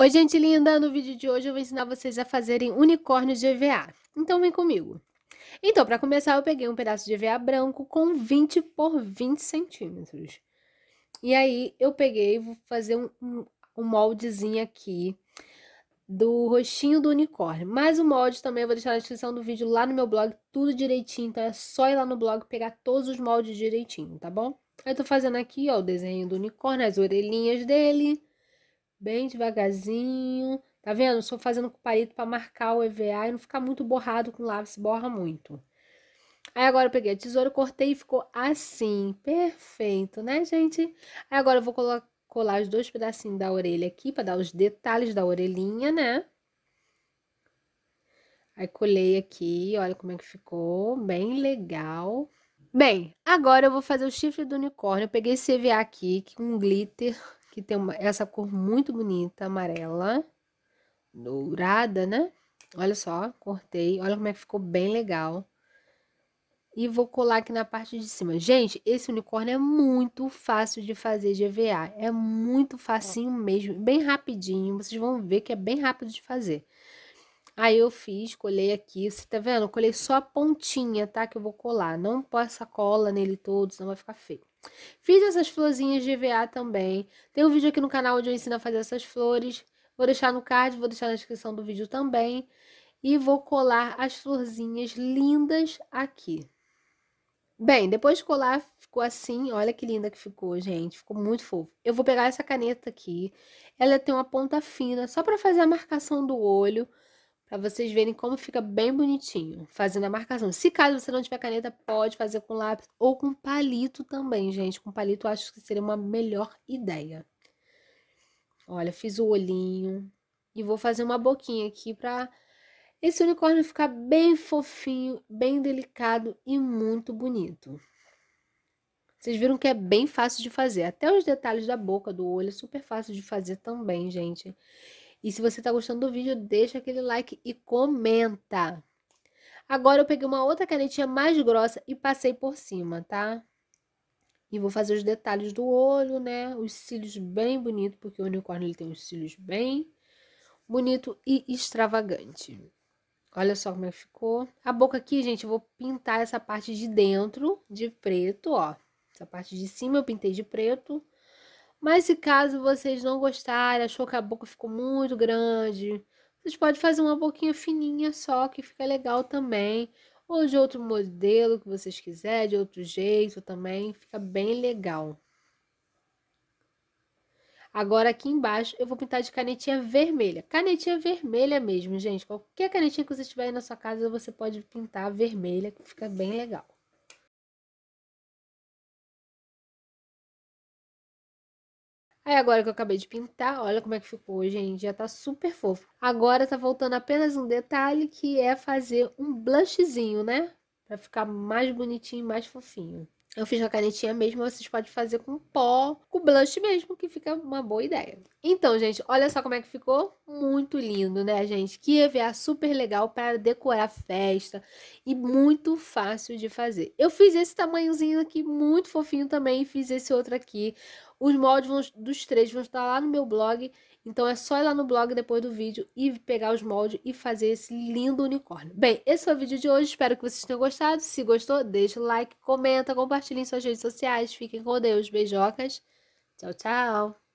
Oi, gente linda! No vídeo de hoje eu vou ensinar vocês a fazerem unicórnios de EVA. Então vem comigo! Então, para começar, eu peguei um pedaço de EVA branco com 20 por 20 centímetros. E aí, eu peguei, e vou fazer um, um, um moldezinho aqui do rostinho do unicórnio. Mas o molde também eu vou deixar na descrição do vídeo lá no meu blog, tudo direitinho. Então é só ir lá no blog pegar todos os moldes direitinho, tá bom? Eu tô fazendo aqui, ó, o desenho do unicórnio, as orelhinhas dele bem devagarzinho. Tá vendo? Estou fazendo com palito para marcar o EVA e não ficar muito borrado com lápis, borra muito. Aí agora eu peguei a tesoura, cortei e ficou assim, perfeito, né, gente? Aí agora eu vou colar os dois pedacinhos da orelha aqui para dar os detalhes da orelhinha, né? Aí colei aqui, olha como é que ficou, bem legal. Bem, agora eu vou fazer o chifre do unicórnio. Eu peguei esse EVA aqui com é glitter tem uma, essa cor muito bonita, amarela, dourada, né? Olha só, cortei, olha como é que ficou bem legal. E vou colar aqui na parte de cima. Gente, esse unicórnio é muito fácil de fazer GVA É muito facinho mesmo, bem rapidinho. Vocês vão ver que é bem rápido de fazer. Aí eu fiz, colei aqui, você tá vendo? colei só a pontinha, tá? Que eu vou colar. Não pôr essa cola nele todo, senão vai ficar feio. Fiz essas florzinhas de EVA também. Tem um vídeo aqui no canal onde eu ensino a fazer essas flores. Vou deixar no card, vou deixar na descrição do vídeo também. E vou colar as florzinhas lindas aqui. Bem, depois de colar, ficou assim. Olha que linda que ficou, gente. Ficou muito fofo. Eu vou pegar essa caneta aqui. Ela tem uma ponta fina, só para fazer a marcação do olho para vocês verem como fica bem bonitinho, fazendo a marcação. Se caso você não tiver caneta, pode fazer com lápis ou com palito também, gente. Com palito eu acho que seria uma melhor ideia. Olha, fiz o olhinho e vou fazer uma boquinha aqui para esse unicórnio ficar bem fofinho, bem delicado e muito bonito. Vocês viram que é bem fácil de fazer. Até os detalhes da boca, do olho, é super fácil de fazer também, gente. E se você está gostando do vídeo, deixa aquele like e comenta. Agora eu peguei uma outra canetinha mais grossa e passei por cima, tá? E vou fazer os detalhes do olho, né? Os cílios bem bonito, porque o unicórnio ele tem os cílios bem bonito e extravagante. Olha só como é que ficou. A boca aqui, gente, eu vou pintar essa parte de dentro de preto, ó. Essa parte de cima eu pintei de preto. Mas se caso vocês não gostarem, achou que a boca ficou muito grande, vocês podem fazer uma boquinha fininha só, que fica legal também. Ou de outro modelo que vocês quiserem, de outro jeito também, fica bem legal. Agora aqui embaixo eu vou pintar de canetinha vermelha. Canetinha vermelha mesmo, gente. Qualquer canetinha que você tiver aí na sua casa, você pode pintar vermelha, que fica bem legal. Aí agora que eu acabei de pintar, olha como é que ficou, gente. Já tá super fofo. Agora tá faltando apenas um detalhe, que é fazer um blushzinho, né? Pra ficar mais bonitinho, mais fofinho. Eu fiz na canetinha mesmo, vocês podem fazer com pó, com blush mesmo, que fica uma boa ideia. Então, gente, olha só como é que ficou. Muito lindo, né, gente? Que EVA super legal para decorar festa e muito fácil de fazer. Eu fiz esse tamanhozinho aqui, muito fofinho também, e fiz esse outro aqui. Os moldes vão, dos três vão estar lá no meu blog. Então é só ir lá no blog depois do vídeo e pegar os moldes e fazer esse lindo unicórnio. Bem, esse foi o vídeo de hoje. Espero que vocês tenham gostado. Se gostou, deixa o like, comenta, compartilhe em suas redes sociais. Fiquem com Deus. Beijocas. Tchau, tchau.